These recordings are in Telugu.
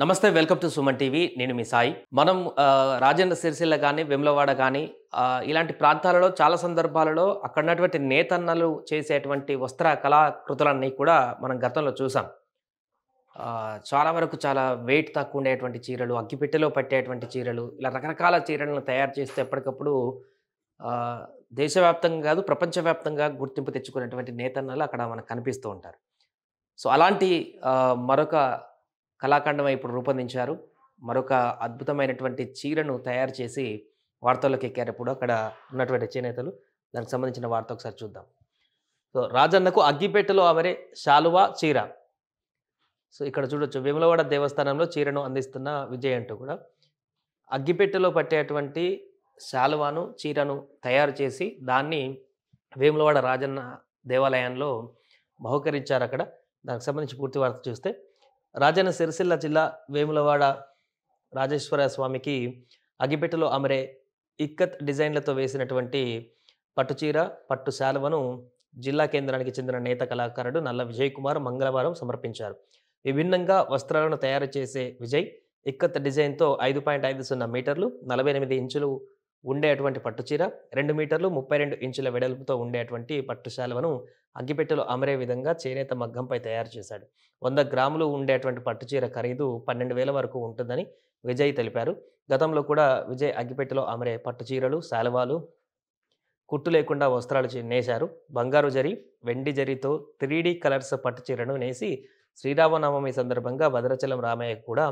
నమస్తే వెల్కమ్ టు సుమన్ టీవీ నేను మీ సాయి మనం రాజేంద్ర సిరిసిల్ల కానీ వెమ్లవాడ కానీ ఇలాంటి ప్రాంతాలలో చాలా సందర్భాలలో అక్కడ ఉన్నటువంటి నేతన్నలు చేసేటువంటి వస్త్ర కళాకృతులన్నీ కూడా మనం గతంలో చూసాం చాలా వరకు చాలా వెయిట్ తక్కువ ఉండేటువంటి చీరలు అగ్గిపెట్టెలో పట్టేటువంటి చీరలు ఇలా రకరకాల చీరలను తయారు చేస్తే ఎప్పటికప్పుడు దేశవ్యాప్తంగా కాదు ప్రపంచవ్యాప్తంగా గుర్తింపు తెచ్చుకునేటువంటి నేతన్నలు అక్కడ మనకు కనిపిస్తూ ఉంటారు సో అలాంటి మరొక కళాఖండమై ఇప్పుడు రూపొందించారు మరొక అద్భుతమైనటువంటి చీరను తయారు చేసి వార్తల్లోకి ఎక్కారప్పుడు అక్కడ ఉన్నటువంటి చేనేతలు దానికి సంబంధించిన వార్త ఒకసారి చూద్దాం సో రాజన్నకు అగ్గిపేటలో అమరే శాలువా చీర సో ఇక్కడ చూడొచ్చు విమలవాడ దేవస్థానంలో చీరను అందిస్తున్న విజయ్ అంటూ కూడా అగ్గిపెట్టెలో పట్టేటువంటి శాలువాను చీరను తయారు చేసి దాన్ని వేములవాడ రాజన్న దేవాలయంలో బహుకరించారు అక్కడ దానికి సంబంధించి పూర్తి వార్త చూస్తే రాజన్న సిరిసిల్ల జిల్లా వేములవాడ రాజేశ్వర స్వామికి అగిపెట్టలో అమరే ఇక్కత్ డిజైన్లతో వేసినటువంటి పట్టుచీర పట్టు శాలువను జిల్లా కేంద్రానికి చెందిన నేత కళాకారుడు నల్ల విజయ్ కుమార్ మంగళవారం సమర్పించారు విభిన్నంగా వస్త్రాలను తయారు చేసే విజయ్ ఇక్కత్ డిజైన్తో ఐదు పాయింట్ ఐదు సున్నా మీటర్లు నలభై ఎనిమిది ఇంచులు ఉండేటువంటి చీర రెండు మీటర్లు ముప్పై రెండు ఇంచుల వెడల్పుతో ఉండేటువంటి పట్టుశాలువను అగ్గిపెట్టెలో అమరే విధంగా చేనేత మగ్గంపై తయారు చేశాడు వంద గ్రాములు ఉండేటువంటి పట్టు చీర ఖరీదు పన్నెండు వేల వరకు ఉంటుందని విజయ్ తెలిపారు గతంలో కూడా విజయ్ అగ్గిపెట్టెలో అమరే పట్టు చీరలు శాలువాలు కుట్టు లేకుండా వస్త్రాలు నేశారు బంగారు జరి వెండి జరితో త్రీడీ కలర్స్ పట్టు చీరను నేసి శ్రీరామనవమి సందర్భంగా భద్రాచలం రామయ్య కూడా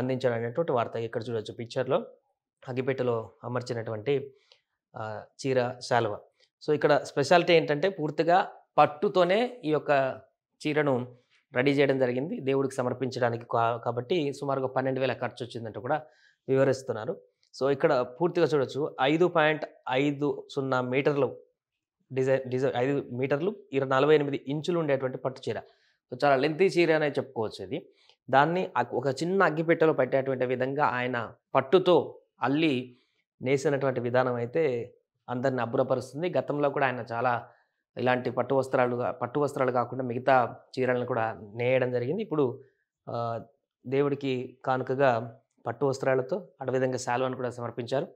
అందించాడు అనేటువంటి వార్త ఇక్కడ చూడొచ్చు పిక్చర్లో అగ్గిపెట్టెలో అమర్చినటువంటి చీర శాలువ సో ఇక్కడ స్పెషాలిటీ ఏంటంటే పూర్తిగా పట్టుతోనే ఈ యొక్క చీరను రెడీ చేయడం జరిగింది దేవుడికి సమర్పించడానికి కాబట్టి సుమారుగా పన్నెండు వేల ఖర్చు వచ్చిందంటే కూడా వివరిస్తున్నారు సో ఇక్కడ పూర్తిగా చూడొచ్చు ఐదు పాయింట్ ఐదు సున్నా మీటర్లు డిజైన్ డిజైన్ ఐదు మీటర్లు ఇరవై నలభై ఎనిమిది ఇంచులు ఉండేటువంటి పట్టు చీర సో చాలా లెంతీ చీర అనేది చెప్పుకోవచ్చు ఇది దాన్ని ఒక చిన్న అగ్గిపెట్టెలో పెట్టేటువంటి విధంగా ఆయన పట్టుతో అల్లి నేసినటువంటి విధానం అయితే అందరిని అబ్బురపరుస్తుంది గతంలో కూడా ఆయన చాలా ఇలాంటి పట్టు వస్త్రాలు పట్టు వస్త్రాలు కాకుండా మిగతా చీరలను కూడా నేయడం జరిగింది ఇప్పుడు దేవుడికి కానుకగా పట్టు వస్త్రాలతో అటువిధంగా శాలువాను కూడా సమర్పించారు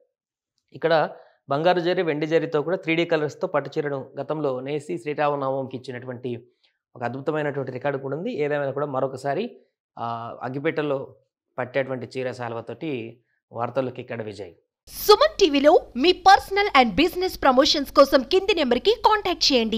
ఇక్కడ బంగారు జరి వెండి జరితో కూడా త్రీ డీ కలర్స్తో పట్టు చీరను గతంలో నేసి శ్రీరామనవమికి ఇచ్చినటువంటి ఒక అద్భుతమైనటువంటి రికార్డు కూడా ఉంది ఏదేమైనా కూడా మరొకసారి అగ్గిపేటలో పట్టేటువంటి చీర శాలువతోటి వార్తల్లోకి ఇక్కడ విజయ్ సుమన్ టీవీలో మీ పర్సనల్ అండ్ బిజినెస్ ప్రమోషన్స్ కోసం కింది నెంబర్కి కాంటాక్ట్ చేయండి